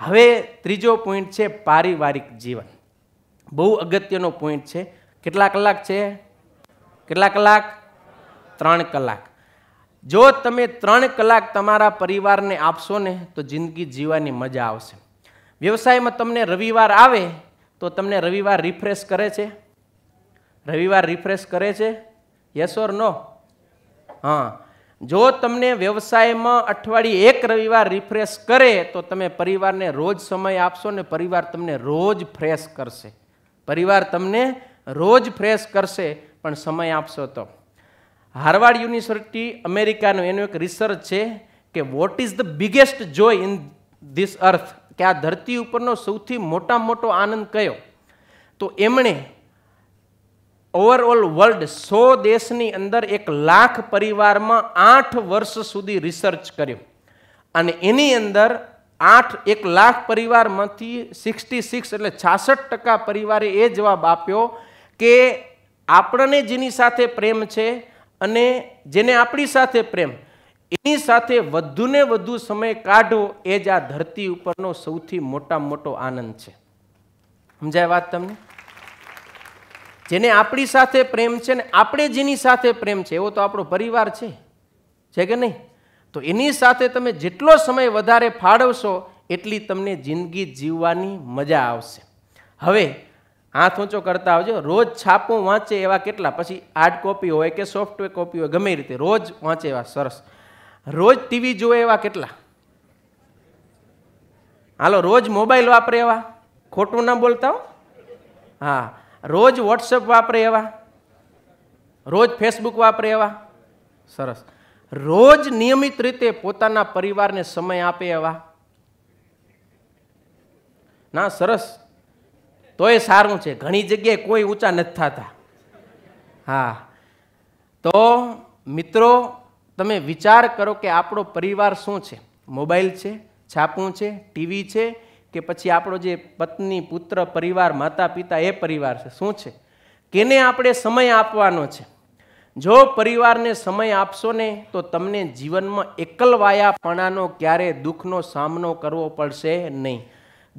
હવે ત્રીજો પોઈન્ટ છે પારિવારિક જીવન બહુ અગત્યનો પોઈન્ટ છે કેટલા કલાક છે કેટલા કલાક ત્રણ કલાક જો તમે ત્રણ કલાક તમારા પરિવારને આપશો ને તો જિંદગી જીવવાની મજા આવશે વ્યવસાયમાં તમને રવિવાર આવે તો તમને રવિવાર રિફ્રેશ કરે છે રવિવાર રિફ્રેશ કરે છે યસ ઓર નો હા જો તમને વ્યવસાયમાં અઠવાડિયે એક રવિવાર રિફ્રેશ કરે તો તમે પરિવારને રોજ સમય આપશો ને પરિવાર તમને રોજ ફ્રેશ કરશે પરિવાર તમને રોજ ફ્રેશ કરશે પણ સમય આપશો તો હાર્વાર્ડ યુનિવર્સિટી અમેરિકાનું એનું એક રિસર્ચ છે કે what is the biggest joy in this earth કે આ ધરતી ઉપરનો સૌથી મોટા મોટો આનંદ કયો તો એમણે ઓવરઓલ વર્લ્ડ સો દેશની અંદર એક લાખ પરિવારમાં આઠ વર્ષ સુધી રિસર્ચ કર્યું અને એની અંદર આઠ એક લાખ પરિવારમાંથી સિક્સટી સિક્સ એટલે છાસઠ ટકા પરિવારે એ જવાબ આપ્યો કે આપણને જેની સાથે પ્રેમ છે અને જેને આપણી સાથે પ્રેમ એની સાથે વધુને વધુ સમય કાઢો એ જ આ ધરતી ઉપરનો સૌથી મોટા મોટો આનંદ છે સમજાય વાત તમને જેને આપણી સાથે પ્રેમ છે ને આપણે જેની સાથે પ્રેમ છે એવો તો આપણો પરિવાર છે છે કે નહીં તો એની સાથે તમે જેટલો સમય વધારે ફાળવશો એટલી તમને જિંદગી જીવવાની મજા આવશે હવે હાથ ઊંચો કરતા આવજો રોજ છાપું વાંચે એવા કેટલા પછી હાર્ડ કોપી હોય કે સોફ્ટવેર કોપી હોય ગમે રીતે રોજ વાંચે એવા સરસ રોજ ટીવી જુએ એવા કેટલા હાલો રોજ મોબાઈલ વાપરે એવા ખોટું ના બોલતા હો હા રોજ વોટ્સએપ વાપરે એવા રોજ ફેસબુક વાપરે એવા સરસ રોજ નિયમિત રીતે પોતાના પરિવારને સમય આપે એવા ના સરસ તો એ સારું છે ઘણી જગ્યાએ કોઈ ઊંચા નથી થતા હા તો મિત્રો તમે વિચાર કરો કે આપણો પરિવાર શું છે મોબાઈલ છે છાપું છે ટીવી છે કે પછી આપણો જે પત્ની પુત્ર પરિવાર માતા પિતા એ પરિવાર છે શું છે કેને આપણે સમય આપવાનો છે જો પરિવારને સમય આપશો ને તો તમને જીવનમાં એકલવાયાપણાનો ક્યારે દુઃખનો સામનો કરવો પડશે નહીં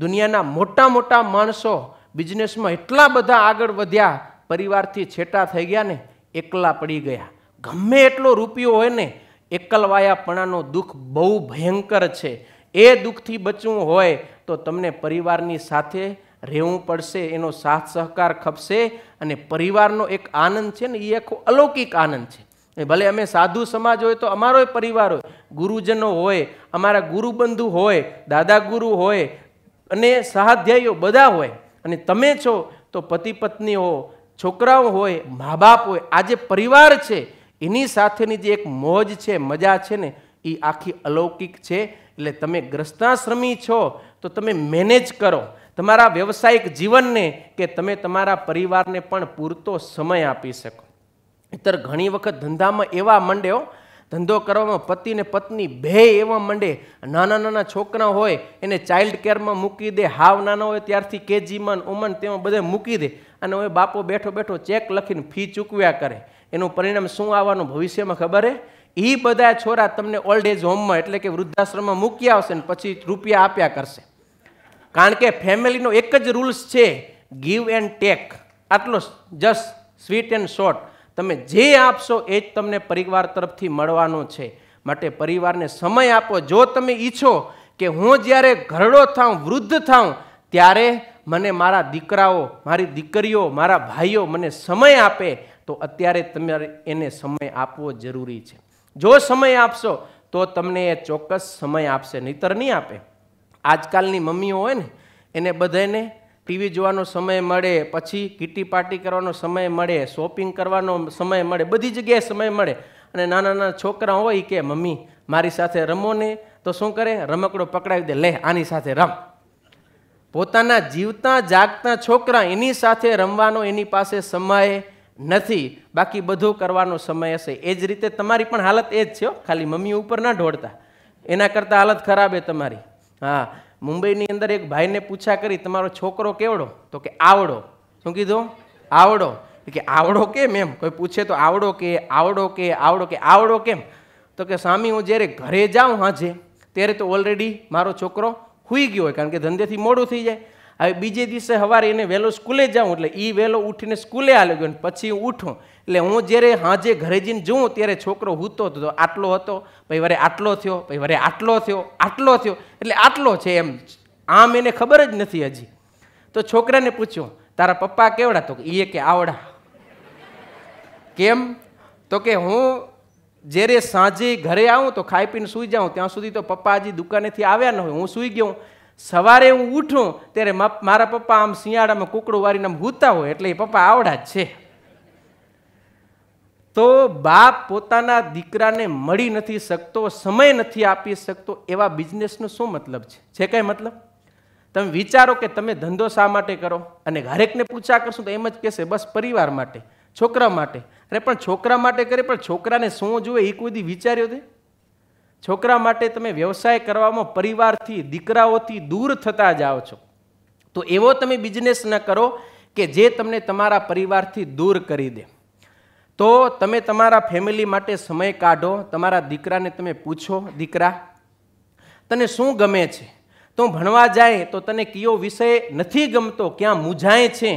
દુનિયાના મોટા મોટા માણસો બિઝનેસમાં એટલા બધા આગળ વધ્યા પરિવારથી છેટા થઈ ગયા ને એકલા પડી ગયા ગમે એટલો રૂપિયો હોય ને એકલવાયાપણાનો દુઃખ બહુ ભયંકર છે એ દુઃખથી બચવું હોય તો તમને પરિવારની સાથે રહેવું પડશે એનો સાથ સહકાર ખપશે અને પરિવારનો એક આનંદ છે ને એ આખો અલૌકિક આનંદ છે ભલે અમે સાધુ સમાજ હોય તો અમારો પરિવાર હોય ગુરુજનો હોય અમારા ગુરુબંધુ હોય દાદા ગુરુ હોય અને સહાધ્યાયીઓ બધા હોય અને તમે છો તો પતિ પત્ની હો છોકરાઓ હોય મા બાપ હોય આ જે પરિવાર છે એની સાથેની જે એક મોજ છે મજા છે ને એ આખી અલૌકિક છે એટલે તમે ગ્રસ્તાશ્રમી છો તો તમે મેનેજ કરો તમારા વ્યવસાયિક જીવનને કે તમે તમારા પરિવારને પણ પૂરતો સમય આપી શકો ઇતર ઘણી વખત ધંધામાં એવા મંડ્યો ધંધો કરવામાં પતિ ને પત્ની બે એવા મંડે નાના નાના છોકરા હોય એને ચાઇલ્ડ કેરમાં મૂકી દે હાવ નાના હોય ત્યારથી કેજીમાં ઓમન તેમાં બધે મૂકી દે અને હવે બાપો બેઠો બેઠો ચેક લખીને ફી ચૂકવ્યા કરે એનું પરિણામ શું આવવાનું ભવિષ્યમાં ખબર હે એ બધા છોરા તમને ઓલ્ડ એજ હોમમાં એટલે કે વૃદ્ધાશ્રમમાં મૂકી આવશે ને પછી રૂપિયા આપ્યા કરશે કારણ કે ફેમિલીનો એક જ રૂલ્સ છે ગીવ એન્ડ ટેક આટલો જસ્ટ સ્વીટ એન્ડ શોર્ટ તમે જે આપશો એ જ તમને પરિવાર તરફથી મળવાનો છે માટે પરિવારને સમય આપો જો તમે ઈચ્છો કે હું જ્યારે ઘરડો થાઉં વૃદ્ધ થાઉં ત્યારે મને મારા દીકરાઓ મારી દીકરીઓ મારા ભાઈઓ મને સમય આપે તો અત્યારે તમારે એને સમય આપવો જરૂરી છે જો સમય આપશો તો તમને એ ચોક્કસ સમય આપશે નહીતર નહીં આપે આજકાલની મમ્મીઓ હોય ને એને બધાને ટીવી જોવાનો સમય મળે પછી કીટી પાર્ટી કરવાનો સમય મળે શોપિંગ કરવાનો સમય મળે બધી જગ્યાએ સમય મળે અને નાના નાના છોકરા હોય કે મમ્મી મારી સાથે રમો ને તો શું કરે રમકડો પકડાવી દે લે આની સાથે રમ પોતાના જીવતા જાગતા છોકરા એની સાથે રમવાનો એની પાસે સમય નથી બાકી બધું કરવાનો સમય હશે એ જ રીતે તમારી પણ હાલત એ જ છે ખાલી મમ્મી ઉપર ના ઢોળતા એના કરતાં હાલત ખરાબ એ તમારી હા મુંબઈની અંદર એક ભાઈને પૂછા કરી તમારો છોકરો કેવડો તો કે આવડો શું કીધું આવડો કે આવડો કેમ એમ કોઈ પૂછે તો આવડો કે આવડો કે આવડો કે આવડો કેમ તો કે સ્વામી હું જ્યારે ઘરે જાઉં હાજે ત્યારે તો ઓલરેડી મારો છોકરો હુઈ ગયો હોય કારણ કે ધંધેથી મોડું થઈ જાય હવે બીજે દિવસે સવારે એને વહેલો સ્કૂલે જાઉં એટલે એ વહેલો ઉઠીને સ્કૂલે આવી ગયો પછી હું ઉઠું એટલે હું જ્યારે હાજે ઘરે જઈને જોઉં ત્યારે છોકરો હૂતો હતો આટલો હતો પછી વરે આટલો થયો પછી વરે આટલો થયો આટલો થયો એટલે આટલો છે એમ આમ એને ખબર જ નથી હજી તો છોકરાને પૂછ્યું તારા પપ્પા કેવડા તો એ કે આવડા કેમ તો કે હું જ્યારે સાંજે ઘરે આવું તો ખાઈ પીને સૂઈ જાઉં ત્યાં સુધી તો પપ્પા હજી દુકાનેથી આવ્યા ન હોય હું સૂઈ ગયો સવારે હું ઉઠું ત્યારે મારા પપ્પા આમ શિયાળામાં કુકડું વારીને આમ હૂતા હોય એટલે એ પપ્પા આવડા જ છે તો બાપ પોતાના દીકરાને મળી નથી શકતો સમય નથી આપી શકતો એવા બિઝનેસનો શું મતલબ છે છે કઈ મતલબ તમે વિચારો કે તમે ધંધો શા માટે કરો અને ઘરેકને પૂછા કરશું તો એમ જ કહેશે બસ પરિવાર માટે છોકરા માટે અરે પણ છોકરા માટે કરે પણ છોકરાને શું જુએ એ કોઈ વિચાર્યો હતી છોકરા માટે તમે વ્યવસાય કરવામાં પરિવારથી દીકરાઓથી દૂર થતા જાઓ છો તો એવો તમે બિઝનેસ ન કરો કે જે તમને તમારા પરિવારથી દૂર કરી દે તો તમે તમારા ફેમિલી માટે સમય કાઢો તમારા દીકરાને તમે પૂછો દીકરા તને શું ગમે છે તું ભણવા જાય તો તને કયો વિષય નથી ગમતો ક્યાં મૂંઝાય છે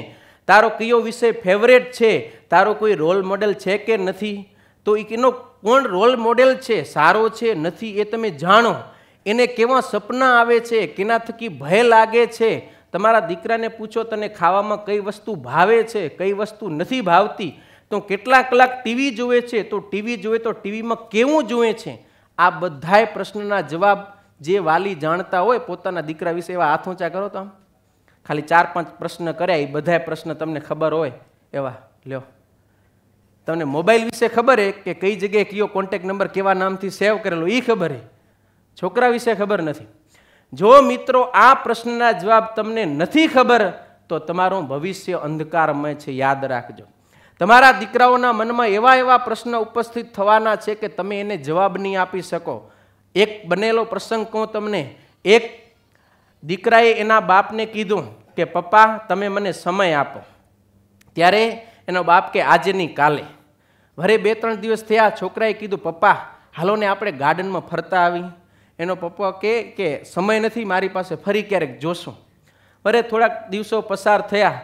તારો કયો વિષય ફેવરેટ છે તારો કોઈ રોલ મોડલ છે કે નથી તો એ એનો કોણ રોલ મોડેલ છે સારો છે નથી એ તમે જાણો એને કેવા સપના આવે છે કેના થકી ભય લાગે છે તમારા દીકરાને પૂછો તને ખાવામાં કઈ વસ્તુ ભાવે છે કઈ વસ્તુ નથી ભાવતી તો કેટલા કલાક ટીવી જુએ છે તો ટીવી જુએ તો ટીવીમાં કેવું જુએ છે આ બધાય પ્રશ્નના જવાબ જે વાલી જાણતા હોય પોતાના દીકરા વિશે એવા હાથ ઊંચા કરો તો ખાલી ચાર પાંચ પ્રશ્ન કર્યા એ બધાય પ્રશ્ન તમને ખબર હોય એવા લ્યો તમને મોબાઈલ વિશે ખબર હે કે કઈ જગ્યાએ કયો કોન્ટેક નંબર કેવા નામથી સેવ કરેલો એ ખબર હે છોકરા વિશે ખબર નથી જો મિત્રો આ પ્રશ્નના જવાબ તમને નથી ખબર તો તમારું ભવિષ્ય અંધકારમય છે યાદ રાખજો તમારા દીકરાઓના મનમાં એવા એવા પ્રશ્ન ઉપસ્થિત થવાના છે કે તમે એને જવાબ નહીં આપી શકો એક બનેલો પ્રસંગ કહું તમને એક દીકરાએ એના બાપને કીધું કે પપ્પા તમે મને સમય આપો ત્યારે એનો બાપ કે આજે નહીં કાલે વરે બે ત્રણ દિવસ થયા છોકરાએ કીધું પપ્પા હાલો ને આપણે ગાર્ડનમાં ફરતા આવી એનો પપ્પા કે કે સમય નથી મારી પાસે ફરી ક્યારેક જોશું વરે થોડાક દિવસો પસાર થયા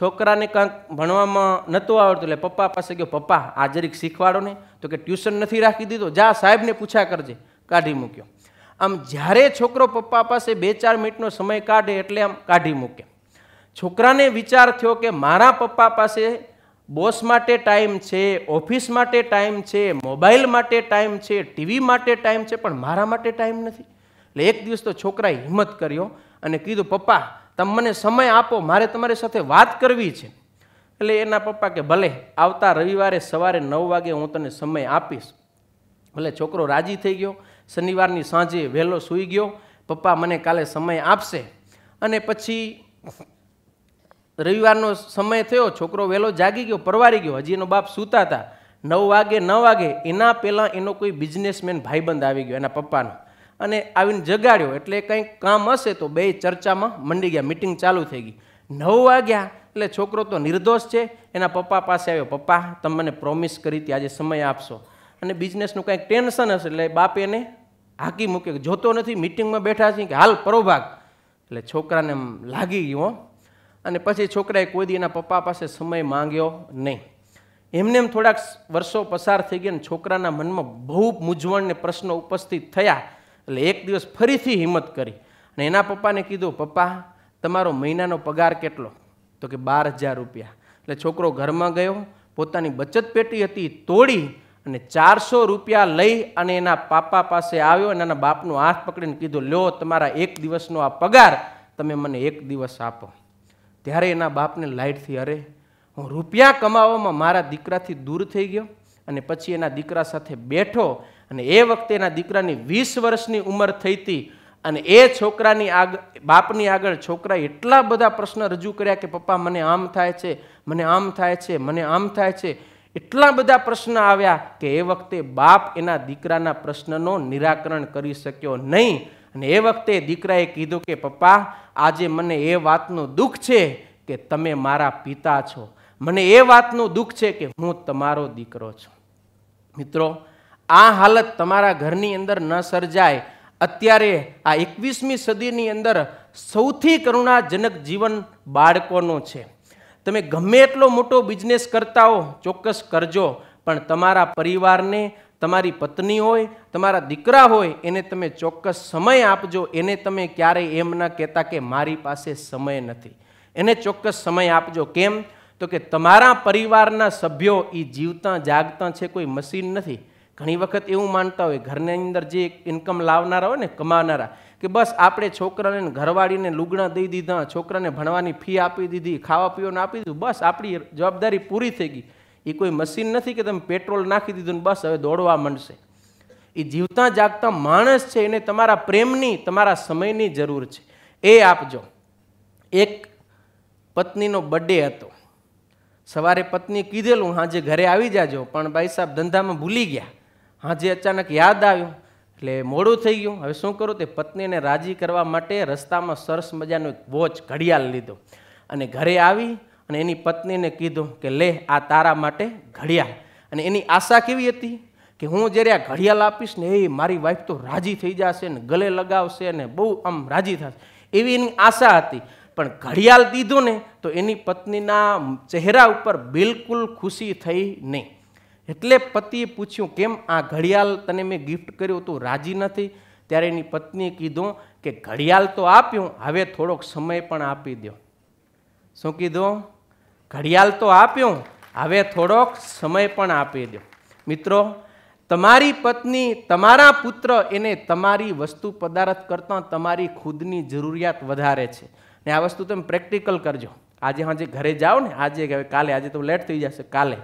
છોકરાને કાંઈક ભણવામાં નહોતું આવડતું એટલે પપ્પા પાસે ગયો પપ્પા આ જરીક શીખવાડો ને તો કે ટ્યુશન નથી રાખી દીધો જા સાહેબને પૂછ્યા કરજે કાઢી મૂક્યો આમ જ્યારે છોકરો પપ્પા પાસે બે ચાર મિનિટનો સમય કાઢે એટલે આમ કાઢી મૂકે છોકરાને વિચાર થયો કે મારા પપ્પા પાસે બોસ માટે ટાઈમ છે ઓફિસ માટે ટાઈમ છે મોબાઈલ માટે ટાઈમ છે ટીવી માટે ટાઈમ છે પણ મારા માટે ટાઈમ નથી એટલે એક દિવસ તો છોકરાએ હિંમત કર્યો અને કીધું પપ્પા તમે મને સમય આપો મારે તમારી સાથે વાત કરવી છે એટલે એના પપ્પા કે ભલે આવતા રવિવારે સવારે નવ વાગે હું તને સમય આપીશ ભલે છોકરો રાજી થઈ ગયો શનિવારની સાંજે વહેલો સૂઈ ગયો પપ્પા મને કાલે સમય આપશે અને પછી રવિવારનો સમય થયો છોકરો વહેલો જાગી ગયો પરવારી ગયો હજી એનો બાપ સૂતા હતા નવ વાગે ન વાગે એના પહેલાં એનો કોઈ બિઝનેસમેન ભાઈબંધ આવી ગયો એના પપ્પાનો અને આવીને જગાડ્યો એટલે કંઈક કામ હશે તો બે ચર્ચામાં મંડી ગયા મિટિંગ ચાલુ થઈ ગઈ નવ વાગ્યા એટલે છોકરો તો નિર્દોષ છે એના પપ્પા પાસે આવ્યો પપ્પા તમે મને પ્રોમિસ કરી હતી આજે સમય આપશો અને બિઝનેસનું કંઈક ટેન્શન હશે એટલે બાપ એને હાકી મૂકે જોતો નથી મિટિંગમાં બેઠા છીએ કે હાલ પરોભાગ એટલે છોકરાને લાગી ગયો અને પછી છોકરાએ કોઈ દી એના પપ્પા પાસે સમય માંગ્યો નહીં એમને એમ થોડાક વર્ષો પસાર થઈ ગયા અને છોકરાના મનમાં બહુ મૂંઝવણને પ્રશ્નો ઉપસ્થિત થયા એટલે એક દિવસ ફરીથી હિંમત કરી અને એના પપ્પાને કીધું પપ્પા તમારો મહિનાનો પગાર કેટલો તો કે બાર હજાર રૂપિયા એટલે છોકરો ઘરમાં ગયો પોતાની બચત પેટી હતી તોડી અને ચારસો રૂપિયા લઈ અને એના પાપા પાસે આવ્યો અને એના બાપનો હાથ પકડીને કીધું લ્યો તમારા એક દિવસનો આ પગાર તમે મને એક દિવસ આપો ત્યારે એના બાપને લાઇટથી અરે હું રૂપિયા કમાવામાં મારા દીકરાથી દૂર થઈ ગયો અને પછી એના દીકરા સાથે બેઠો અને એ વખતે એના દીકરાની વીસ વર્ષની ઉંમર થઈ હતી અને એ છોકરાની આગ બાપની આગળ છોકરાએ એટલા બધા પ્રશ્ન રજૂ કર્યા કે પપ્પા મને આમ થાય છે મને આમ થાય છે મને આમ થાય છે એટલા બધા પ્રશ્ન આવ્યા કે એ વખતે બાપ એના દીકરાના પ્રશ્નનો નિરાકરણ કરી શક્યો નહીં અને એ વખતે દીકરાએ કીધું કે પપ્પા આજે મને એ વાતનું દુઃખ છે કે તમે મારા પિતા છો મને એ વાતનું દુઃખ છે કે હું તમારો દીકરો છું મિત્રો આ હાલત તમારા ઘરની અંદર ન સર્જાય અત્યારે આ એકવીસમી સદીની અંદર સૌથી કરુણાજનક જીવન બાળકોનું છે તમે ગમે એટલો મોટો બિઝનેસ કરતા હો ચોક્કસ કરજો પણ તમારા પરિવારને તમારી પત્ની હોય તમારા દીકરા હોય એને તમે ચોક્કસ સમય આપજો એને તમે ક્યારેય એમ ન કહેતા કે મારી પાસે સમય નથી એને ચોક્કસ સમય આપજો કેમ તો કે તમારા પરિવારના સભ્યો એ જીવતા જાગતા છે કોઈ મશીન નથી ઘણી વખત એવું માનતા હોય ઘરની અંદર જે ઇન્કમ લાવનારા હોય ને કમાનારા કે બસ આપણે છોકરાને ઘરવાળીને લુગણા દઈ દીધા છોકરાને ભણવાની ફી આપી દીધી ખાવા પીવાનું આપી દીધું બસ આપણી જવાબદારી પૂરી થઈ ગઈ એ કોઈ મશીન નથી કે તમે પેટ્રોલ નાખી દીધું ને બસ હવે દોડવા માંડશે એ જીવતા જાગતા માણસ છે એને તમારા પ્રેમની તમારા સમયની જરૂર છે એ આપજો એક પત્નીનો બર્થડે હતો સવારે પત્ની કીધેલું હાજે ઘરે આવી જાજો પણ ભાઈ સાહેબ ધંધામાં ભૂલી ગયા હાજે અચાનક યાદ આવ્યું એટલે મોડું થઈ ગયું હવે શું કરું તે પત્નીને રાજી કરવા માટે રસ્તામાં સરસ મજાનો એક વોચ ઘડિયાળ લીધો અને ઘરે આવી અને એની પત્નીને કીધું કે લે આ તારા માટે ઘડિયાળ અને એની આશા કેવી હતી કે હું જ્યારે આ ઘડિયાળ આપીશ ને એ મારી વાઈફ તો રાજી થઈ જશે ને ગલે લગાવશે અને બહુ આમ રાજી થશે એવી એની આશા હતી પણ ઘડિયાળ દીધું ને તો એની પત્નીના ચહેરા ઉપર બિલકુલ ખુશી થઈ નહીં એટલે પતિએ પૂછ્યું કેમ આ ઘડિયાળ તને મેં ગિફ્ટ કર્યું તું રાજી નથી ત્યારે એની પત્નીએ કીધું કે ઘડિયાળ તો આપ્યું હવે થોડોક સમય પણ આપી દો શું કીધું ઘડિયાળ તો આપ્યું હવે થોડોક સમય પણ આપી દો મિત્રો તમારી પત્ની તમારા પુત્ર એને તમારી વસ્તુ પદાર્થ કરતાં તમારી ખુદની જરૂરિયાત વધારે છે ને આ વસ્તુ તમે પ્રેક્ટિકલ કરજો આજે હાજે ઘરે જાઓ ને આજે હવે કાલે આજે તો લેટ થઈ જશે કાલે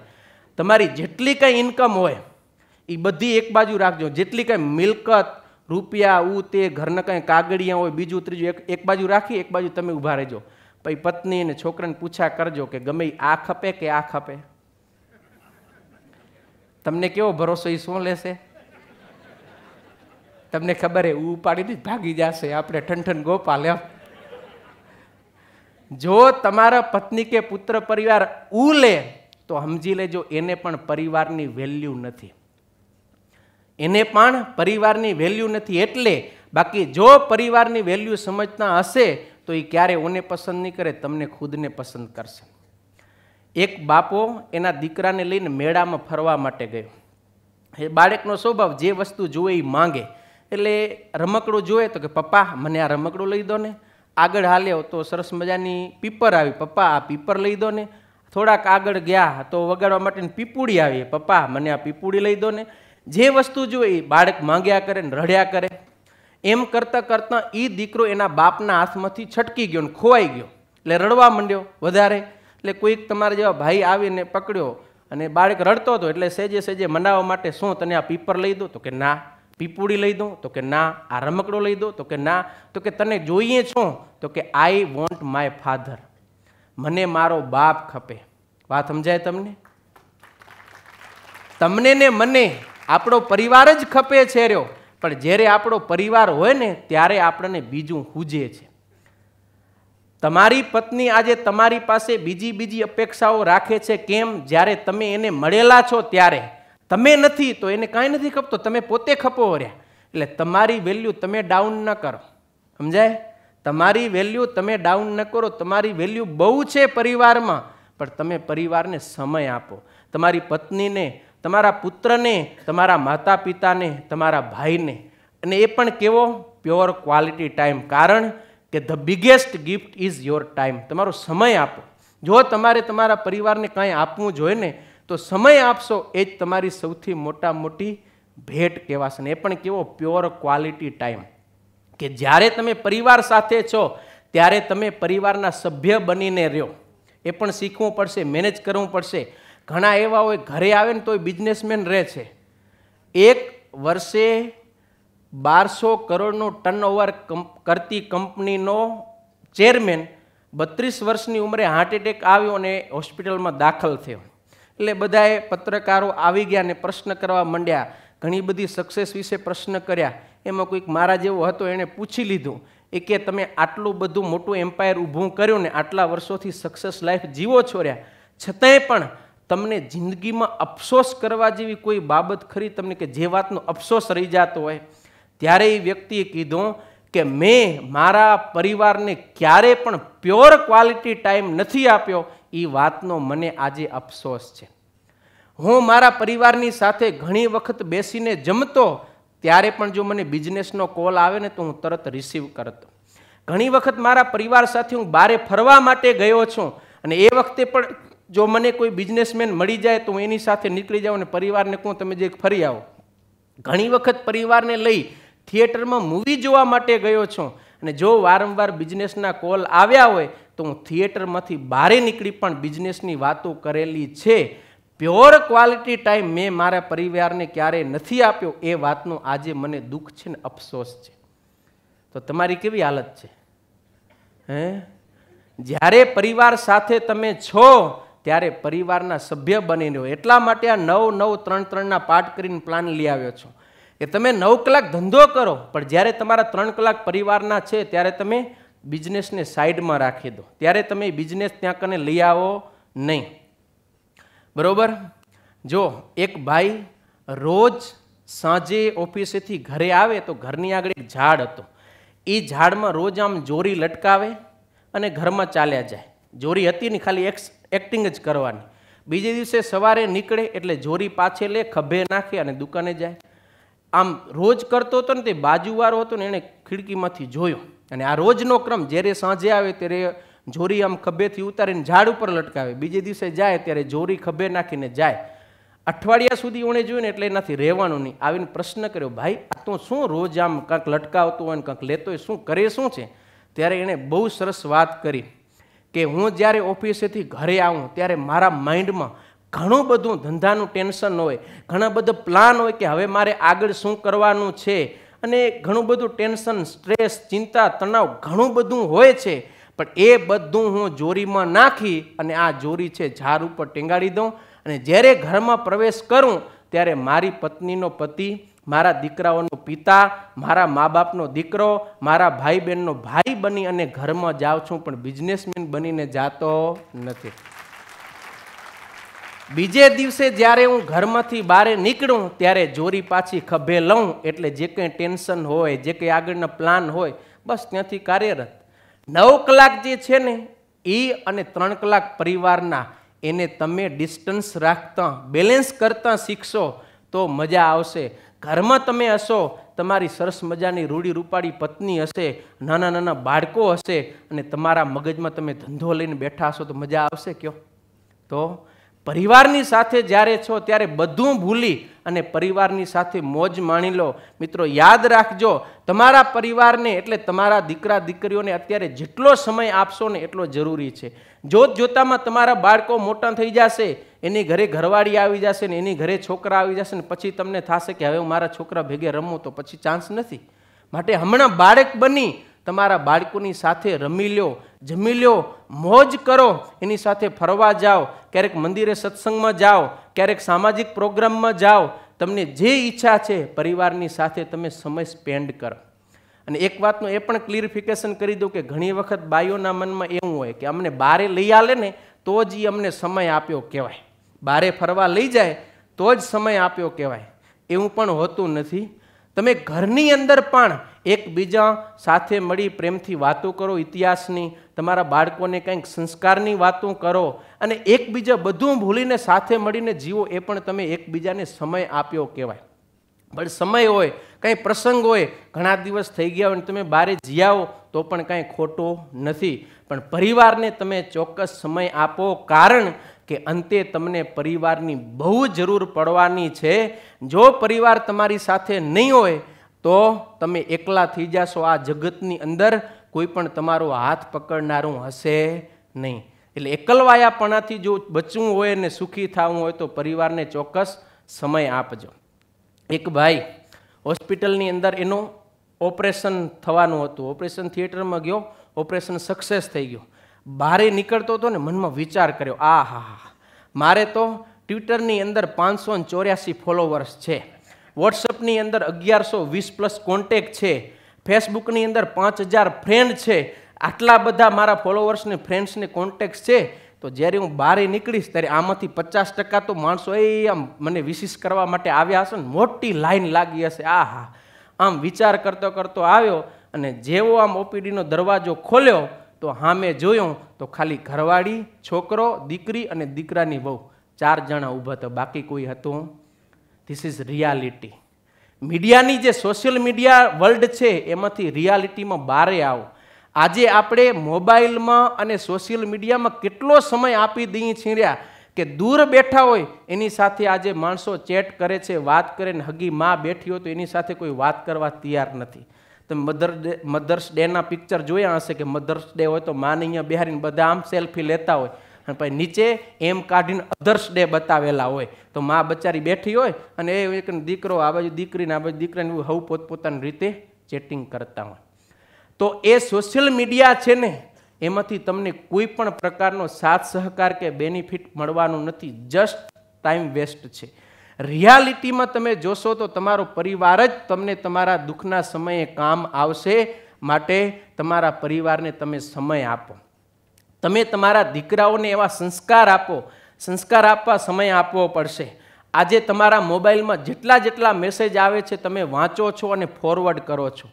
તમારી જેટલી કંઈ ઇન્કમ હોય એ બધી એક બાજુ રાખજો જેટલી કંઈ મિલકત રૂપિયા ઉ તે ઘરના કંઈ કાગળિયા હોય બીજું ત્રીજું એક એક બાજુ રાખી એક બાજુ તમે ઊભા રહેજો પછી પત્ની અને છોકરાને પૂછા કરજો કે ગમે આ ખપે કે આ ખપે તમને કેવો ભરોસો એ શું લેશે તમને ખબર હે ઉપાડીને જ ભાગી જશે આપણે ઠંઠન ગોપાલ એમ જો તમારા પત્ની કે પુત્ર પરિવાર ઉ લે તો સમજી લેજો એને પણ પરિવારની વેલ્યુ નથી એને પણ પરિવારની વેલ્યુ નથી એટલે બાકી જો પરિવારની વેલ્યુ સમજતા હશે તો એ ક્યારે ઓને પસંદ નહીં કરે તમને ખુદને પસંદ કરશે એક બાપો એના દીકરાને લઈને મેળામાં ફરવા માટે ગયો એ બાળકનો સ્વભાવ જે વસ્તુ જુએ એ માંગે એટલે રમકડું જોઈએ તો કે પપ્પા મને આ રમકડું લઈ દો ને આગળ હાલ્યો તો સરસ મજાની પીપર આવી પપ્પા આ પીપર લઈ દો ને થોડાક આગળ ગયા તો વગાડવા માટેની પીપુડી આવી પપ્પા મને આ પીપુડી લઈ દો ને જે વસ્તુ જોઈએ એ બાળક માંગ્યા કરે ને રડ્યા કરે એમ કરતાં કરતાં એ દીકરો એના બાપના હાથમાંથી છટકી ગયો ને ખોવાઈ ગયો એટલે રડવા માંડ્યો વધારે એટલે કોઈક તમારા જેવા ભાઈ આવીને પકડ્યો અને બાળક રડતો હતો એટલે સેજે સેજે મનાવવા માટે શું તને આ પીપર લઈ દો તો કે ના પીપુડી લઈ દો તો કે ના આ રમકડો લઈ દો તો કે ના તો કે તને જોઈએ છો તો કે આઈ વોન્ટ માય ફાધર મને મારો બાપ ખપે વાત સમજાય તમને તમને ને મને આપણો પરિવાર જ ખપે છે રહ્યો પણ જ્યારે આપણો પરિવાર હોય ને ત્યારે આપણને બીજું હૂજે છે તમારી પત્ની આજે તમારી પાસે બીજી બીજી અપેક્ષાઓ રાખે છે કેમ જ્યારે તમે એને મળેલા છો ત્યારે તમે નથી તો એને કાંઈ નથી ખપતો તમે પોતે ખપો રહ્યા એટલે તમારી વેલ્યુ તમે ડાઉન ન કરો સમજાય તમારી વેલ્યુ તમે ડાઉન ન કરો તમારી વેલ્યુ બહુ છે પરિવારમાં પણ તમે પરિવારને સમય આપો તમારી પત્નીને તમારા પુત્રને તમારા માતા પિતાને તમારા ભાઈને અને એ પણ કેવો પ્યોર ક્વોલિટી ટાઈમ કારણ કે the biggest gift is your time તમારો સમય આપો જો તમારે તમારા પરિવારને કાંઈ આપવું જોઈએ ને તો સમય આપશો એ જ તમારી સૌથી મોટા મોટી ભેટ કહેવાશે ને એ પણ કેવો પ્યોર ક્વોલિટી ટાઈમ કે જ્યારે તમે પરિવાર સાથે છો ત્યારે તમે પરિવારના સભ્ય બનીને રહ્યો એ પણ શીખવું પડશે મેનેજ કરવું પડશે ઘણા એવા હોય ઘરે આવે ને તો એ બિઝનેસમેન રહે છે એક વર્ષે બારસો કરોડનો ટર્નઓવર કરતી કંપનીનો ચેરમેન બત્રીસ વર્ષની ઉંમરે હાર્ટ એટેક આવ્યો અને હોસ્પિટલમાં દાખલ થયો એટલે બધાએ પત્રકારો આવી ગયા ને પ્રશ્ન કરવા માંડ્યા ઘણી બધી સક્સેસ વિશે પ્રશ્ન કર્યા એમાં કોઈક મારા જેવો હતો એણે પૂછી લીધું એ કે તમે આટલું બધું મોટું એમ્પાયર ઊભું કર્યું ને આટલા વર્ષોથી સક્સેસ લાઈફ જીવો છો રહ્યા છતાંય પણ તમને જિંદગીમાં અફસોસ કરવા જેવી કોઈ બાબત ખરી તમને કે જે વાતનો અફસોસ રહી જતો હોય ત્યારે એ વ્યક્તિએ કીધું કે મેં મારા પરિવારને ક્યારે પણ પ્યોર ક્વોલિટી ટાઈમ નથી આપ્યો એ વાતનો મને આજે અફસોસ છે હું મારા પરિવારની સાથે ઘણી વખત બેસીને જમતો ત્યારે પણ જો મને બિઝનેસનો કોલ આવે ને તો હું તરત રિસીવ કરતો ઘણી વખત મારા પરિવાર સાથે હું બારે ફરવા માટે ગયો છું અને એ વખતે પણ જો મને કોઈ બિઝનેસમેન મળી જાય તો હું એની સાથે નીકળી જાઉં અને પરિવારને કહું તમે જે ફરી આવો ઘણી વખત પરિવારને લઈ થિયેટરમાં મૂવી જોવા માટે ગયો છું અને જો વારંવાર બિઝનેસના કોલ આવ્યા હોય તો હું થિયેટરમાંથી બહારે નીકળી પણ બિઝનેસની વાતો કરેલી છે પ્યોર ક્વોલિટી ટાઈમ મેં મારા પરિવારને ક્યારેય નથી આપ્યો એ વાતનો આજે મને દુઃખ છે ને અફસોસ છે તો તમારી કેવી હાલત છે હે જ્યારે પરિવાર સાથે તમે છો ત્યારે પરિવારના સભ્ય બની રહ્યો એટલા માટે આ નવ નવ ત્રણ ત્રણના પાઠ કરીને પ્લાન લઈ આવ્યો છો કે તમે નવ કલાક ધંધો કરો પણ જ્યારે તમારા ત્રણ કલાક પરિવારના છે ત્યારે તમે બિઝનેસને સાઈડમાં રાખી દો ત્યારે તમે બિઝનેસ ત્યાં કને લઈ આવો નહીં બરાબર જો એક ભાઈ રોજ સાંજે ઓફિસેથી ઘરે આવે તો ઘરની આગળ એક ઝાડ હતો એ ઝાડમાં રોજ આમ જોરી લટકાવે અને ઘરમાં ચાલ્યા જાય જોરી હતી ને ખાલી એક્સ એક્ટિંગ જ કરવાની બીજે દિવસે સવારે નીકળે એટલે જોરી પાછે લે ખભે નાખે અને દુકાને જાય આમ રોજ કરતો હતો ને તે બાજુવાળો હતો ને એણે ખિડકીમાંથી જોયો અને આ રોજનો ક્રમ જ્યારે સાંજે આવે ત્યારે જોરી આમ ખભેથી ઉતારીને ઝાડ ઉપર લટકાવે બીજે દિવસે જાય ત્યારે જોરી ખભે નાખીને જાય અઠવાડિયા સુધી એણે જોયું ને એટલે એનાથી રહેવાનું નહીં આવીને પ્રશ્ન કર્યો ભાઈ આ તો શું રોજ આમ કાંક લટકાવતો હોય ને કાંક લેતો હોય શું કરે શું છે ત્યારે એણે બહુ સરસ વાત કરી કે હું જ્યારે ઓફિસેથી ઘરે આવું ત્યારે મારા માઇન્ડમાં ઘણું બધું ધંધાનું ટેન્શન હોય ઘણા બધા પ્લાન હોય કે હવે મારે આગળ શું કરવાનું છે અને ઘણું બધું ટેન્શન સ્ટ્રેસ ચિંતા તણાવ ઘણું બધું હોય છે પણ એ બધું હું જોરીમાં નાખી અને આ જોરી છે ઝાડ ઉપર ટેંગાડી દઉં અને જ્યારે ઘરમાં પ્રવેશ કરું ત્યારે મારી પત્નીનો પતિ મારા દીકરાઓનો પિતા મારા મા બાપનો દીકરો મારા ભાઈ બહેનનો ભાઈ બની અને ઘરમાં જાઉં છું પણ બિઝનેસમેન બનીને જાતો નથી બીજે દિવસે જ્યારે હું ઘરમાંથી બહાર નીકળું ત્યારે જોરી પાછી ખભે લઉં એટલે જે કંઈ ટેન્શન હોય જે કંઈ આગળનો પ્લાન હોય બસ ત્યાંથી કાર્યરત નવ કલાક જે છે ને એ અને ત્રણ કલાક પરિવારના એને તમે ડિસ્ટન્સ રાખતા બેલેન્સ કરતાં શીખશો તો મજા આવશે ઘરમાં તમે હશો તમારી સરસ મજાની રૂડી રૂપાળી પત્ની હશે નાના નાના બાળકો હશે અને તમારા મગજમાં તમે ધંધો લઈને બેઠા હશો તો મજા આવશે કયો તો પરિવારની સાથે જ્યારે છો ત્યારે બધું ભૂલી અને પરિવારની સાથે મોજ માણી લો મિત્રો યાદ રાખજો તમારા પરિવારને એટલે તમારા દીકરા દીકરીઓને અત્યારે જેટલો સમય આપશો ને એટલો જરૂરી છે જોત જોતામાં તમારા બાળકો મોટા થઈ જશે એની ઘરે ઘરવાળી આવી જશે ને એની ઘરે છોકરા આવી જશે ને પછી તમને થશે કે હવે હું મારા છોકરા ભેગે રમું તો પછી ચાન્સ નથી માટે હમણાં બાળક બની તમારા બાળકોની સાથે રમી લ્યો જમી લ્યો મોજ કરો એની સાથે ફરવા જાઓ ક્યારેક મંદિરે સત્સંગમાં જાઓ ક્યારેક સામાજિક પ્રોગ્રામમાં જાઓ તમને જે ઈચ્છા છે પરિવારની સાથે તમે સમય સ્પેન્ડ કરો અને એક વાતનું એ પણ ક્લિયરિફિકેશન કરી દઉં કે ઘણી વખત બાઈઓના મનમાં એવું હોય કે અમને બારે લઈ આવે ને તો જ એ અમને સમય આપ્યો કહેવાય બારે ફરવા લઈ જાય તો જ સમય આપ્યો કહેવાય એવું પણ હોતું નથી તમે ઘરની અંદર પણ એકબીજા સાથે મળી પ્રેમથી વાતો કરો ઇતિહાસની તમારા બાળકોને કંઈક સંસ્કારની વાતો કરો અને એકબીજા બધું ભૂલીને સાથે મળીને જીવો એ પણ તમે એકબીજાને સમય આપ્યો કહેવાય પણ સમય હોય કંઈ પ્રસંગ હોય ઘણા દિવસ થઈ ગયા હોય તમે બારે જીયાઓ તો પણ કાંઈ ખોટો નથી પણ પરિવારને તમે ચોક્કસ સમય આપો કારણ કે અંતે તમને પરિવારની બહુ જરૂર પડવાની છે જો પરિવાર તમારી સાથે નહીં હોય તો તમે એકલા થઈ જાશો આ જગતની અંદર કોઈ પણ તમારો હાથ પકડનારું હશે નહીં એટલે એકલવાયાપણાથી જો બચવું હોય અને સુખી થવું હોય તો પરિવારને ચોક્કસ સમય આપજો એક ભાઈ હોસ્પિટલની અંદર એનું ઓપરેશન થવાનું હતું ઓપરેશન થિયેટરમાં ગયો ઓપરેશન સક્સેસ થઈ ગયું બહારે નીકળતો હતો ને મનમાં વિચાર કર્યો આ હા હા મારે તો ટ્વિટરની અંદર પાંચસો ચોર્યાસી ફોલોવર્સ છે વોટ્સઅપની અંદર અગિયારસો વીસ પ્લસ કોન્ટેક છે ફેસબુકની અંદર પાંચ હજાર ફ્રેન્ડ છે આટલા બધા મારા ફોલોવર્સને ફ્રેન્ડ્સને કોન્ટેક્ટ છે તો જ્યારે હું બહાર નીકળીશ ત્યારે આમાંથી પચાસ ટકા તો માણસો એ આમ મને વિશિષ કરવા માટે આવ્યા હશે ને મોટી લાઈન લાગી હશે આ હા આમ વિચાર કરતો કરતો આવ્યો અને જેવો આમ ઓપીડીનો દરવાજો ખોલ્યો તો હા મેં જોયો તો ખાલી ઘરવાળી છોકરો દીકરી અને દીકરાની વહુ ચાર જણા ઊભા હતા બાકી કોઈ હતું ધીસ ઇઝ રિયાલિટી મીડિયાની જે સોશિયલ મીડિયા વર્લ્ડ છે એમાંથી રિયાલિટીમાં બારે આવો આજે આપણે મોબાઈલમાં અને સોશિયલ મીડિયામાં કેટલો સમય આપી દઈએ છીણ્યા કે દૂર બેઠા હોય એની સાથે આજે માણસો ચેટ કરે છે વાત કરે ને હગી મા બેઠી હોય તો એની સાથે કોઈ વાત કરવા તૈયાર નથી તમે મધર ડે મધર્સ ડેના પિક્ચર જોયા હશે કે મધર્સ ડે હોય તો માને અહીંયા બિહારીને બધા આમ સેલ્ફી લેતા હોય અને પછી નીચે એમ કાઢીને અધર્સ ડે બતાવેલા હોય તો મા બચારી બેઠી હોય અને એ એક દીકરો આ બાજુ દીકરીને આ બાજુ દીકરાને હવ પોતપોતાની રીતે ચેટિંગ કરતા હોય તો એ સોશિયલ મીડિયા છે ને એમાંથી તમને કોઈ પણ પ્રકારનો સાથ સહકાર કે બેનિફિટ મળવાનું નથી જસ્ટ ટાઈમ વેસ્ટ છે રિયાલિટીમાં તમે જોશો તો તમારો પરિવાર જ તમને તમારા દુઃખના સમયે કામ આવશે માટે તમારા પરિવારને તમે સમય આપો તમે તમારા દીકરાઓને એવા સંસ્કાર આપો સંસ્કાર આપવા સમય આપવો પડશે આજે તમારા મોબાઈલમાં જેટલા જેટલા મેસેજ આવે છે તમે વાંચો છો અને ફોરવર્ડ કરો છો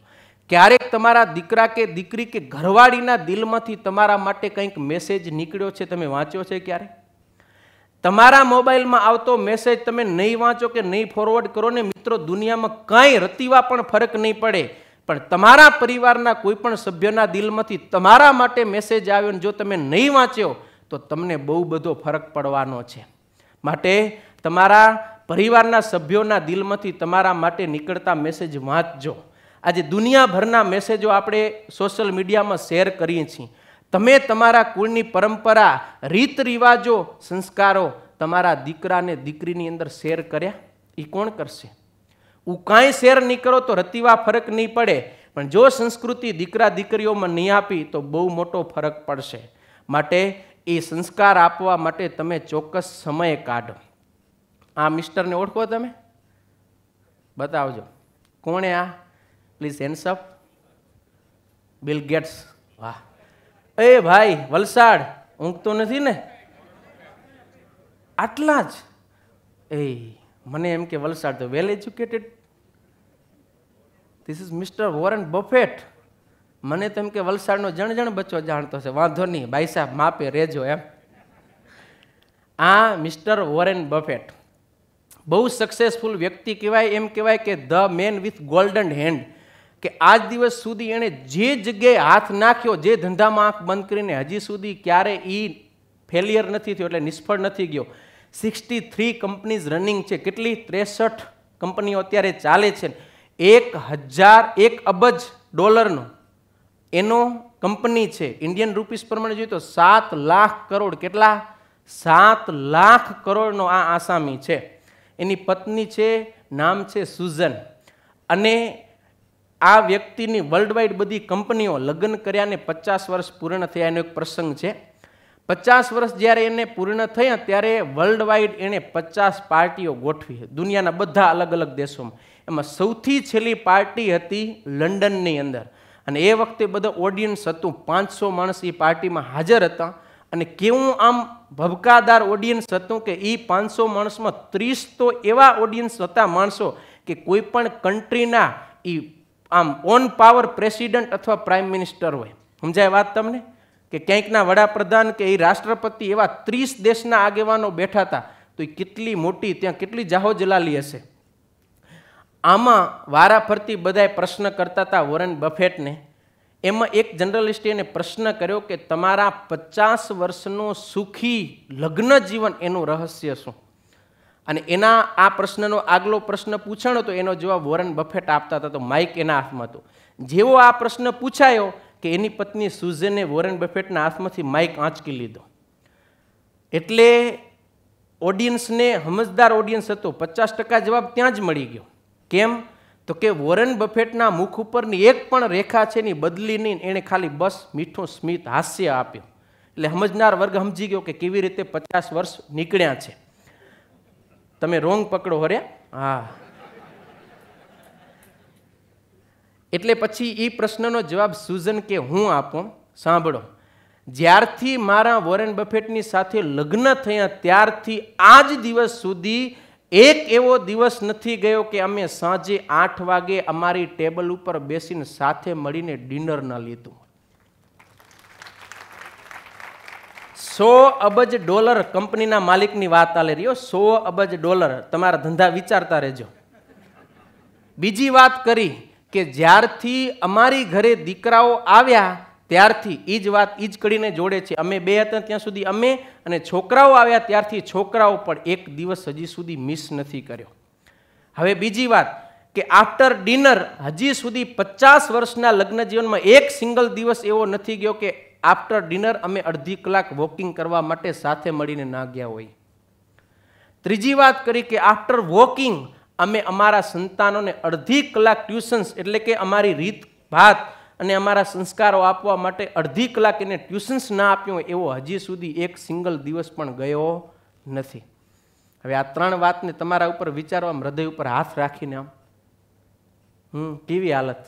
ક્યારેક તમારા દીકરા કે દીકરી કે ઘરવાળીના દિલમાંથી તમારા માટે કંઈક મેસેજ નીકળ્યો છે તમે વાંચ્યો છે ક્યારે તમારા મોબાઈલમાં આવતો મેસેજ તમે નહીં વાંચો કે નહીં ફોરવર્ડ કરો ને મિત્રો દુનિયામાં કાંઈ રતીવા પણ ફરક નહીં પડે પણ તમારા પરિવારના કોઈ પણ સભ્યના દિલમાંથી તમારા માટે મેસેજ આવ્યો ને જો તમે નહીં વાંચ્યો તો તમને બહુ બધો ફરક પડવાનો છે માટે તમારા પરિવારના સભ્યોના દિલમાંથી તમારા માટે નીકળતા મેસેજ વાંચજો આજે દુનિયાભરના મેસેજો આપણે સોશિયલ મીડિયામાં શેર કરીએ છીએ તમે તમારા કુળની પરંપરા રીત રિવાજો સંસ્કારો તમારા દીકરાને દીકરીની અંદર શેર કર્યા એ કોણ કરશે હું કાંઈ શેર નહીં કરો તો રતિવા ફરક નહીં પડે પણ જો સંસ્કૃતિ દીકરા દીકરીઓમાં નહીં આપી તો બહુ મોટો ફરક પડશે માટે એ સંસ્કાર આપવા માટે તમે ચોક્કસ સમય કાઢો આ મિસ્ટરને ઓળખો તમે બતાવજો કોણે આ પ્લીઝ હેન્સઅપ બિલ ગેટ્સ વાહ એ ભાઈ વલસાડ ઊંઘતો નથી ને આટલા જ એ મને એમ કે વલસાડ તો well educated this is mister Warren Buffett મને તો એમ કે વલસાડનો જણ જણ બચ્ચો જાણતો હશે વાંધો નહીં ભાઈ સાહેબ માપે રેજો એમ આ મિસ્ટર વોરેન બફેટ બહુ સક્સેસફુલ વ્યક્તિ કહેવાય એમ કહેવાય કે the man with golden hand કે આજ દિવસ સુધી એણે જે જગ્યાએ હાથ નાખ્યો જે ધંધામાં આંખ બંધ કરીને હજી સુધી ક્યારે એ ફેલિયર નથી થયો એટલે નિષ્ફળ નથી ગયો સિક્સટી થ્રી કંપનીઝ રનિંગ છે કેટલી ત્રેસઠ કંપનીઓ અત્યારે ચાલે છે એક હજાર એક અબજ ડોલરનો એનો કંપની છે ઇન્ડિયન રૂપીસ પ્રમાણે જોઈએ તો સાત લાખ કરોડ કેટલા સાત લાખ કરોડનો આ આસામી છે એની પત્ની છે નામ છે સુઝન અને આ વ્યક્તિની વર્લ્ડ વાઇડ બધી કંપનીઓ લગ્ન કર્યા કર્યાને પચાસ વર્ષ પૂર્ણ થયા એનો એક પ્રસંગ છે પચાસ વર્ષ જ્યારે એને પૂર્ણ થયા ત્યારે વર્લ્ડ વાઇડ એણે પચાસ પાર્ટીઓ ગોઠવી દુનિયાના બધા અલગ અલગ દેશોમાં એમાં સૌથી છેલ્લી પાર્ટી હતી લંડનની અંદર અને એ વખતે બધા ઓડિયન્સ હતું પાંચસો માણસ એ પાર્ટીમાં હાજર હતા અને કેવું આમ ભભકાદાર ઓડિયન્સ હતું કે એ પાંચસો માણસમાં ત્રીસ તો એવા ઓડિયન્સ હતા માણસો કે કોઈ પણ કન્ટ્રીના એ આમ ઓન પાવર પ્રેસિડન્ટ અથવા પ્રાઇમ મિનિસ્ટર હોય સમજાય વાત તમને કે ક્યાંકના વડાપ્રધાન કે એ રાષ્ટ્રપતિ એવા ત્રીસ દેશના આગેવાનો બેઠા હતા તો એ કેટલી મોટી ત્યાં કેટલી જાહોજલાલી હશે આમાં વારા ફરતી બધાએ પ્રશ્ન કરતા હતા વોરન બફેટને એમાં એક જર્નલિસ્ટે એને પ્રશ્ન કર્યો કે તમારા પચાસ વર્ષનું સુખી લગ્ન જીવન એનું રહસ્ય શું અને એના આ પ્રશ્નનો આગલો પ્રશ્ન પૂછણ હતો એનો જવાબ વોરન બફેટ આપતા હતા તો માઇક એના હાથમાં હતો જેવો આ પ્રશ્ન પૂછાયો કે એની પત્ની સુઝેને વોરેન બફેટના હાથમાંથી માઇક આંચકી લીધો એટલે ઓડિયન્સને સમજદાર ઓડિયન્સ હતો પચાસ ટકા જવાબ ત્યાં જ મળી ગયો કેમ તો કે વોરેન બફેટના મુખ ઉપરની એક પણ રેખા છે એની બદલી નહીં એણે ખાલી બસ મીઠું સ્મિત હાસ્ય આપ્યું એટલે સમજનાર વર્ગ સમજી ગયો કે કેવી રીતે પચાસ વર્ષ નીકળ્યા છે તમે રોંગ પકડો હરે હા એટલે પછી એ પ્રશ્નનો જવાબ સુઝન કે હું આપું સાંભળો જ્યારથી મારા વોરેન બફેટની સાથે લગ્ન થયા ત્યારથી આ જ દિવસ સુધી એક એવો દિવસ નથી ગયો કે અમે સાંજે આઠ વાગે અમારી ટેબલ ઉપર બેસીને સાથે મળીને ડિનર ન લીધું સો અબજ ડોલર કંપનીના માલિકની વાત આલે રહ્યો સો અબજ ડોલર તમારા ધંધા વિચારતા રહેજો બીજી વાત કરી કે જ્યારથી અમારી ઘરે દીકરાઓ આવ્યા ત્યારથી એ જ વાત એ જ કડીને જોડે છે અમે બે હતા ત્યાં સુધી અમે અને છોકરાઓ આવ્યા ત્યારથી છોકરાઓ પણ એક દિવસ હજી સુધી મિસ નથી કર્યો હવે બીજી વાત કે આફ્ટર ડિનર હજી સુધી પચાસ વર્ષના લગ્ન જીવનમાં એક સિંગલ દિવસ એવો નથી ગયો કે આફ્ટર ડિનર અમે અડધી કલાક વોકિંગ કરવા માટે સાથે મળીને ના ગયા હોય ત્રીજી વાત કરી કે આફ્ટર વોકિંગ અમે અમારા સંતાનોને અડધી કલાક ટ્યુશન્સ એટલે કે અમારી રીત ભાત અને અમારા સંસ્કારો આપવા માટે અડધી કલાક એને ટ્યુશન્સ ના આપ્યું હોય એવો હજી સુધી એક સિંગલ દિવસ પણ ગયો નથી હવે આ ત્રણ વાતને તમારા ઉપર વિચારવા હૃદય ઉપર હાથ રાખીને આમ હમ કેવી હાલત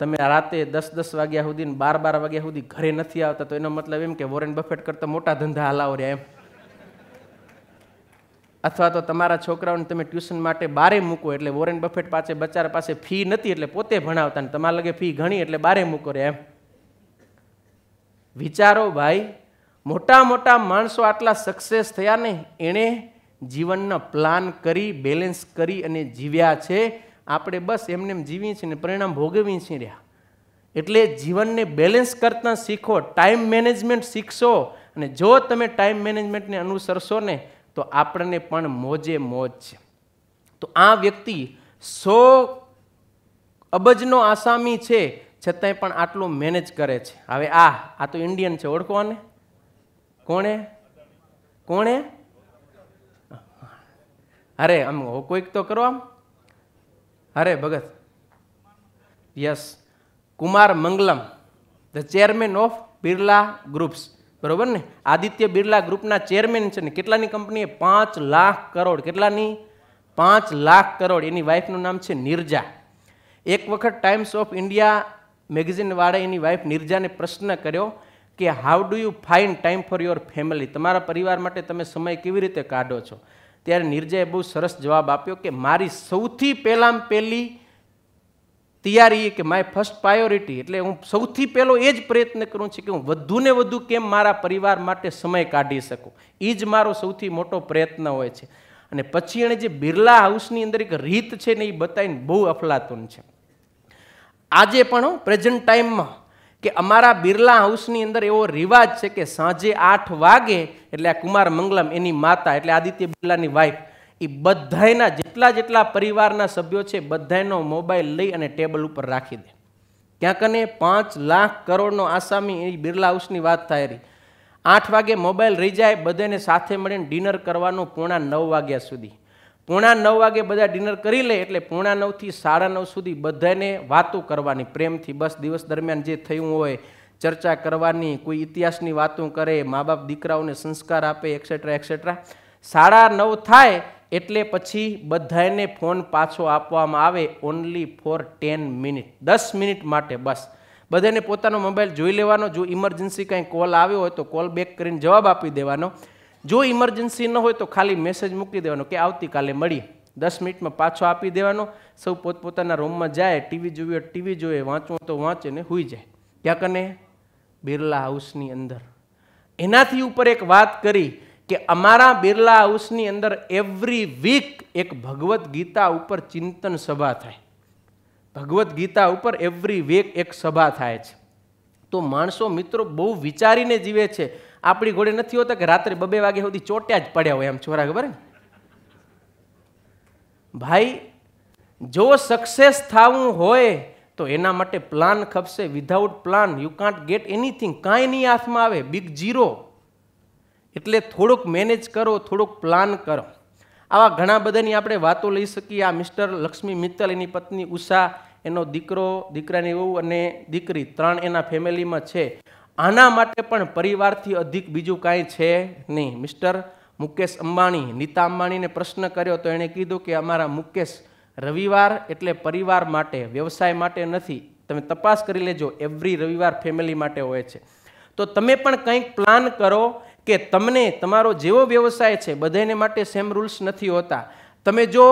તમે રાતે દસ દસ વાગ્યા સુધી બાર બાર વાગ્યા સુધી ઘરે નથી આવતા તો એનો મતલબ એમ કે વોરેન બફેટ કરતાં મોટા ધંધા હલાવો રહ્યા એમ અથવા તો તમારા છોકરાઓને તમે ટ્યુશન માટે બારે મૂકો એટલે વોરેન બફેટ પાસે બચારા પાસે ફી નથી એટલે પોતે ભણાવતા ને તમારા લગે ફી ઘણી એટલે બારે મૂકો રે એમ વિચારો ભાઈ મોટા મોટા માણસો આટલા સક્સેસ થયા ને એણે જીવનના પ્લાન કરી બેલેન્સ કરી અને જીવ્યા છે આપણે બસ એમને એમ જીવીએ છીએ ને પરિણામ ભોગવીએ છીએ રહ્યા એટલે જીવનને બેલેન્સ કરતાં શીખો ટાઈમ મેનેજમેન્ટ શીખશો અને જો તમે ટાઈમ મેનેજમેન્ટને અનુસરશો ને તો આપણને પણ મોજે મોજ છે તો આ વ્યક્તિ સો અબજનો આસામી છે છતાંય પણ આટલું મેનેજ કરે છે હવે આ આ તો ઇન્ડિયન છે ઓળખવાને કોણે કોણે અરે આમ કોઈક તો કરો આમ અરે ભગત યસ Kumar Mangalam the chairman of Birla groups બરોબર ને આદિત્ય બિરલા ગ્રુપના ચેરમેન છે ને કેટલાની કંપનીએ પાંચ લાખ કરોડ કેટલાની પાંચ લાખ કરોડ એની વાઇફનું નામ છે નિર્જા એક વખત ટાઈમ્સ ઓફ ઇન્ડિયા મેગેઝિનવાળા એની વાઇફ નિર્જાને પ્રશ્ન કર્યો કે how do you find time for your family તમારા પરિવાર માટે તમે સમય કેવી રીતે કાઢો છો ત્યારે નિર્જાએ બહુ સરસ જવાબ આપ્યો કે મારી સૌથી પહેલાં પહેલી તૈયારી કે માય ફર્સ્ટ પ્રાયોરિટી એટલે હું સૌથી પહેલો એ જ પ્રયત્ન કરું છું કે હું વધુ ને વધુ કેમ મારા પરિવાર માટે સમય કાઢી શકું એ જ મારો સૌથી મોટો પ્રયત્ન હોય છે અને પછી એણે જે બિરલા હાઉસની અંદર એક રીત છે ને એ બતાવીને બહુ અફલાતુન છે આજે પણ પ્રેઝન્ટ ટાઈમમાં કે અમારા બિરલા હાઉસની અંદર એવો રિવાજ છે કે સાંજે આઠ વાગે એટલે આ કુમાર મંગલમ એની માતા એટલે આદિત્ય બિરલાની વાઈફ એ બધાના જેટલા જેટલા પરિવારના સભ્યો છે બધાનો મોબાઈલ લઈ અને ટેબલ ઉપર રાખી દે ક્યાંક અને પાંચ લાખ કરોડનો આસામી એ બિરલા હાઉસની વાત થાય રહી આઠ વાગે મોબાઈલ રહી જાય બધાને સાથે મળીને ડિનર કરવાનું પોણા નવ વાગ્યા સુધી પોણા નવ વાગે બધા ડિનર કરી લે એટલે પોણા નવથી સાડા નવ સુધી બધાને વાતો કરવાની પ્રેમથી બસ દિવસ દરમિયાન જે થયું હોય ચર્ચા કરવાની કોઈ ઇતિહાસની વાતો કરે મા બાપ દીકરાઓને સંસ્કાર આપે એક્સેટ્રા એક્સેટ્રા સાડા નવ થાય એટલે પછી બધાને ફોન પાછો આપવામાં આવે ઓનલી ફોર ટેન મિનિટ દસ મિનિટ માટે બસ બધાને પોતાનો મોબાઈલ જોઈ લેવાનો જો ઇમરજન્સી કાંઈ કોલ આવ્યો હોય તો કોલ બેક કરીને જવાબ આપી દેવાનો જો ઇમરજન્સી ન હોય તો ખાલી મેસેજ મૂકી દેવાનો કે આવતીકાલે મળીએ દસ મિનિટમાં પાછો આપી દેવાનો સૌ પોતપોતાના રૂમમાં જાય ટીવી જોવી ટીવી જોઈએ વાંચવું તો વાંચે ને હોઈ જાય ક્યાં કને બિરલા હાઉસની અંદર એનાથી ઉપર એક વાત કરી કે અમારા બિરલા હાઉસની અંદર એવરી વીક એક ભગવદ્ ગીતા ઉપર ચિંતન સભા થાય ભગવદ્ ગીતા ઉપર એવરી વીક એક સભા થાય છે તો માણસો મિત્રો બહુ વિચારીને જીવે છે આપણી ઘોડે નથી હોતા કે રાત્રે બબે વાગે સુધી ચોટ્યા જ પડ્યા હોય એમ છોરા ખબર ને ભાઈ જો સક્સેસ થવું હોય તો એના માટે પ્લાન ખપશે without plan you can't get anything કાંઈ નહીં હાથમાં આવે બિગ જીરો એટલે થોડુંક મેનેજ કરો થોડુંક પ્લાન કરો આવા ઘણા બધાની આપણે વાતો લઈ શકીએ આ મિસ્ટર લક્ષ્મી મિત્તલ એની પત્ની ઉષા એનો દીકરો દીકરાની વહુ અને દીકરી ત્રણ એના ફેમિલીમાં છે આના માટે પણ પરિવારથી અધિક બીજું કાંઈ છે નહીં મિસ્ટર મુકેશ અંબાણી નીતા અંબાણીને પ્રશ્ન કર્યો તો એણે કીધું કે અમારા મુકેશ રવિવાર એટલે પરિવાર માટે વ્યવસાય માટે નથી તમે તપાસ કરી લેજો એવરી રવિવાર ફેમિલી માટે હોય છે તો તમે પણ કંઈક પ્લાન કરો કે તમને તમારો જેવો વ્યવસાય છે બધાને માટે સેમ રૂલ્સ નથી હોતા તમે જો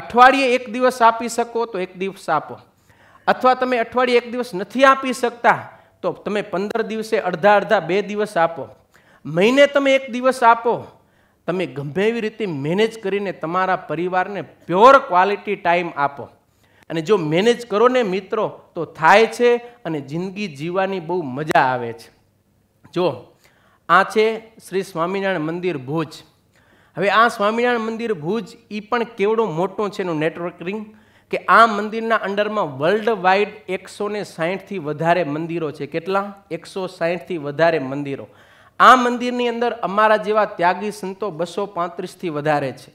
અઠવાડિયે એક દિવસ આપી શકો તો એક દિવસ આપો અથવા તમે અઠવાડિયે એક દિવસ નથી આપી શકતા તો તમે પંદર દિવસે અડધા અડધા બે દિવસ આપો મહિને તમે એક દિવસ આપો તમે ગમે એવી રીતે મેનેજ કરીને તમારા પરિવારને પ્યોર ક્વોલિટી ટાઈમ આપો અને જો મેનેજ કરો ને મિત્રો તો થાય છે અને જિંદગી જીવવાની બહુ મજા આવે છે જો આ છે શ્રી સ્વામિનારાયણ મંદિર ભુજ હવે આ સ્વામિનારાયણ મંદિર ભુજ એ પણ કેવડો મોટો છે એનું નેટવર્કિંગ કે આ મંદિરના અંડરમાં વર્લ્ડ વાઇડ એકસો ને સાહીઠથી વધારે મંદિરો છે કેટલા એકસો સાહીઠથી વધારે મંદિરો આ મંદિરની અંદર અમારા જેવા ત્યાગી સંતો બસો પાંત્રીસથી વધારે છે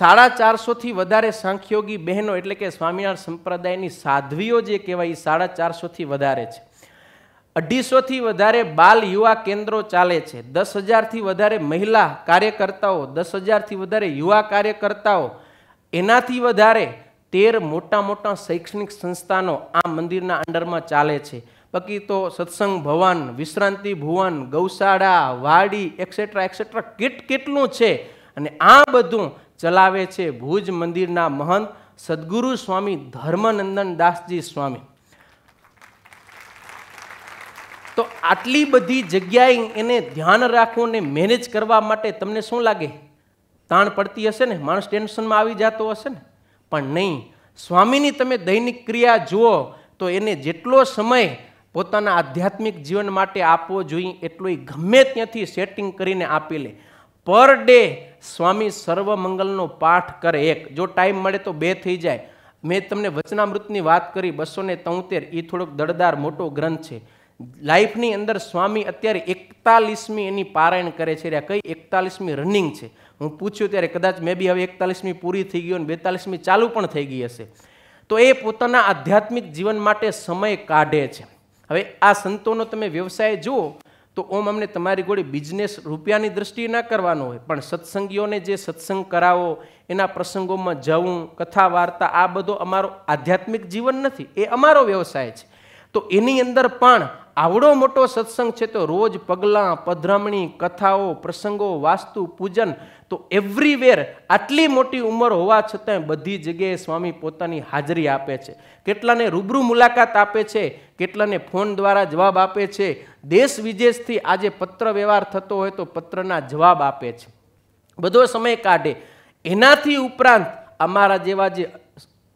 સાડા ચારસોથી વધારે સાંખ્યોગી બહેનો એટલે કે સ્વામિનારાયણ સંપ્રદાયની સાધ્વીઓ જે કહેવાય એ સાડા ચારસોથી વધારે છે અઢીસોથી વધારે બાલ યુવા કેન્દ્રો ચાલે છે દસ હજારથી વધારે મહિલા કાર્યકર્તાઓ દસ હજારથી વધારે યુવા કાર્યકર્તાઓ એનાથી વધારે તેર મોટા મોટા શૈક્ષણિક સંસ્થાનો આ મંદિરના અંડરમાં ચાલે છે બાકી તો સત્સંગ ભવન વિશ્રાંતિ ભુવન ગૌશાળા વાડી એક્સેટ્રા એક્સેટ્રા કેટ કેટલું છે અને આ બધું ચલાવે છે ભુજ મંદિરના મહંત સદગુરુ સ્વામી ધર્મનંદન દાસજી સ્વામી તો આટલી બધી જગ્યાએ એને ધ્યાન રાખવું ને મેનેજ કરવા માટે તમને શું લાગે તાણ પડતી હશે ને માણસ ટેન્શનમાં આવી જતો હશે ને પણ નહીં સ્વામીની તમે દૈનિક ક્રિયા જુઓ તો એને જેટલો સમય પોતાના આધ્યાત્મિક જીવન માટે આપવો જોઈએ એટલો ગમે ત્યાંથી સેટિંગ કરીને આપી લે પર ડે સ્વામી સર્વમંગલનો પાઠ કરે એક જો ટાઈમ મળે તો બે થઈ જાય મેં તમને વચનામૃતની વાત કરી બસો ને તોતેર એ થોડોક દળદાર મોટો ગ્રંથ છે લાઈફની અંદર સ્વામી અત્યારે એકતાલીસમી એની પારાયણ કરે છે રે કઈ એકતાલીસમી રનિંગ છે હું પૂછ્યું ત્યારે કદાચ મેં બી હવે એકતાલીસમી પૂરી થઈ ગઈ અને બેતાલીસમી ચાલુ પણ થઈ ગઈ હશે તો એ પોતાના આધ્યાત્મિક જીવન માટે સમય કાઢે છે હવે આ સંતોનો તમે વ્યવસાય જુઓ તો ઓમ અમને તમારી ગોળી બિઝનેસ રૂપિયાની દ્રષ્ટિએ ના કરવાનો હોય પણ સત્સંગીઓને જે સત્સંગ કરાવો એના પ્રસંગોમાં જવું કથા વાર્તા આ બધો અમારો આધ્યાત્મિક જીવન નથી એ અમારો વ્યવસાય છે તો એની અંદર પણ આવડો મોટો સત્સંગ છે તો રોજ પગલાં પધરામણી કથાઓ પ્રસંગો વાસ્તુ પૂજન તો એવરીવેર આટલી મોટી ઉંમર હોવા છતાંય બધી જગ્યાએ સ્વામી પોતાની હાજરી આપે છે કેટલાને રૂબરૂ મુલાકાત આપે છે કેટલાને ફોન દ્વારા જવાબ આપે છે દેશ વિદેશથી આજે પત્ર વ્યવહાર થતો હોય તો પત્રના જવાબ આપે છે બધો સમય કાઢે એનાથી ઉપરાંત અમારા જેવા જે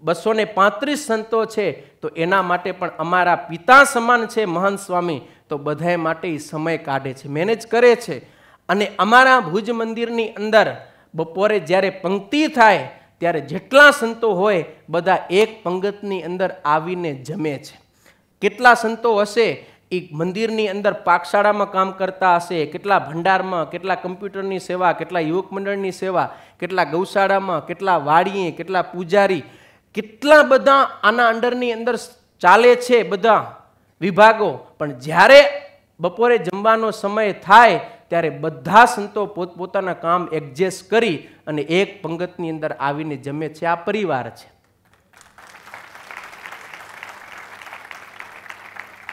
બસો ને પાંત્રીસ સંતો છે તો એના માટે પણ અમારા પિતા સમાન છે મહાન સ્વામી તો બધાએ માટે સમય કાઢે છે મેનેજ કરે છે અને અમારા ભુજ મંદિરની અંદર બપોરે જ્યારે પંક્તિ થાય ત્યારે જેટલા સંતો હોય બધા એક પંગતની અંદર આવીને જમે છે કેટલા સંતો હશે એ મંદિરની અંદર પાકશાળામાં કામ કરતા હશે કેટલા ભંડારમાં કેટલા કમ્પ્યુટરની સેવા કેટલા યુવક મંડળની સેવા કેટલા ગૌશાળામાં કેટલા વાડીએ કેટલા પૂજારી કેટલા બધા આના અંડરની અંદર ચાલે છે બધા વિભાગો પણ જ્યારે બપોરે જમવાનો સમય થાય ત્યારે બધા સંતો પોતપોતાના કામ એડજસ્ટ કરી અને એક પંગતની અંદર આવીને જમે છે આ પરિવાર છે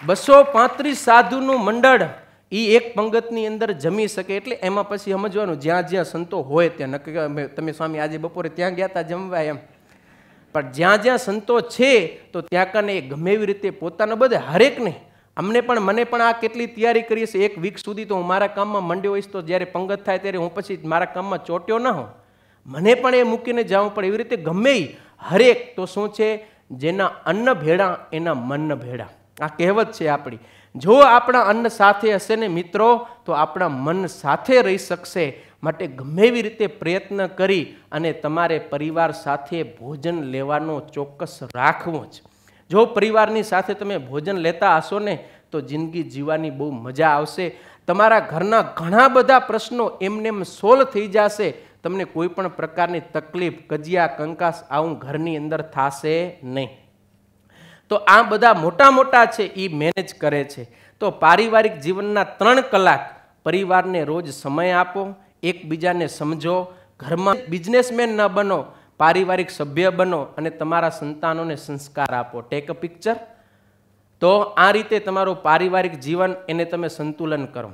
બસો પાંત્રીસ સાધુનું મંડળ એ એક પંગતની અંદર જમી શકે એટલે એમાં પછી સમજવાનું જ્યાં જ્યાં સંતો હોય ત્યાં નક્કી તમે સ્વામી આજે બપોરે ત્યાં ગયા હતા જમવા એમ પણ જ્યાં જ્યાં સંતો છે તો ત્યાં કને એ ગમે એવી રીતે પોતાના બધે હરેકને અમને પણ મને પણ આ કેટલી તૈયારી કરી છીએ એક વીક સુધી તો હું મારા કામમાં મંડ્યો હોઈશ તો જ્યારે પંગત થાય ત્યારે હું પછી મારા કામમાં ચોટ્યો ન હોઉં મને પણ એ મૂકીને જવું પડે એવી રીતે ગમે હરેક તો શું છે જેના અન્ન ભેડા એના મન ભેડા આ કહેવત છે આપણી જો આપણા અન્ન સાથે હશે ને મિત્રો તો આપણા મન સાથે રહી શકશે માટે ગમે એવી રીતે પ્રયત્ન કરી અને તમારે પરિવાર સાથે ભોજન લેવાનો ચોક્કસ રાખવો જ જો પરિવારની સાથે તમે ભોજન લેતા હશો ને તો જિંદગી જીવવાની બહુ મજા આવશે તમારા ઘરના ઘણા બધા પ્રશ્નો એમને એમ સોલ્વ થઈ જશે તમને કોઈ પણ પ્રકારની તકલીફ કજિયા કંકાસ આવું ઘરની અંદર થશે નહીં તો આ બધા મોટા મોટા છે એ મેનેજ કરે છે તો પારિવારિક જીવનના ત્રણ કલાક પરિવારને રોજ સમય આપો એકબીજાને સમજો ઘરમાં બિઝનેસમેન ન બનો પારિવારિક સભ્ય બનો અને તમારા સંતાનોને સંસ્કાર આપો ટેક અ પિક્ચર તો આ રીતે તમારું પારિવારિક જીવન એને તમે સંતુલન કરો